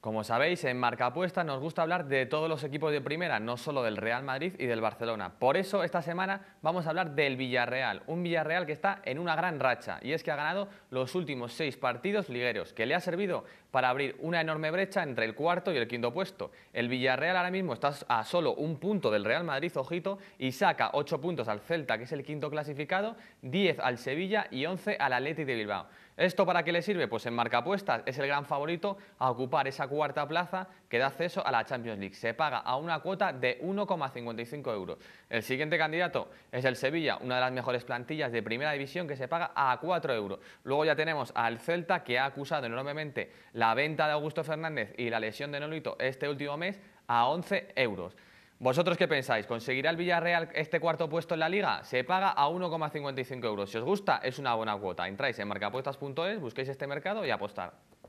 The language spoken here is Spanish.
Como sabéis, en Marca Apuesta nos gusta hablar de todos los equipos de primera, no solo del Real Madrid y del Barcelona. Por eso, esta semana vamos a hablar del Villarreal, un Villarreal que está en una gran racha y es que ha ganado los últimos seis partidos ligueros, que le ha servido para abrir una enorme brecha entre el cuarto y el quinto puesto. El Villarreal ahora mismo está a solo un punto del Real Madrid, ojito, y saca ocho puntos al Celta, que es el quinto clasificado, 10 al Sevilla y 11 al Athletic de Bilbao. ¿Esto para qué le sirve? Pues en Marca Apuestas es el gran favorito a ocupar esa cuarta plaza que da acceso a la Champions League. Se paga a una cuota de 1,55 euros. El siguiente candidato es el Sevilla, una de las mejores plantillas de primera división que se paga a 4 euros. Luego ya tenemos al Celta que ha acusado enormemente la venta de Augusto Fernández y la lesión de Nolito este último mes a 11 euros. ¿Vosotros qué pensáis? ¿Conseguirá el Villarreal este cuarto puesto en la Liga? Se paga a 1,55 euros. Si os gusta, es una buena cuota. Entráis en marcapuestas.es, busquéis este mercado y apostar.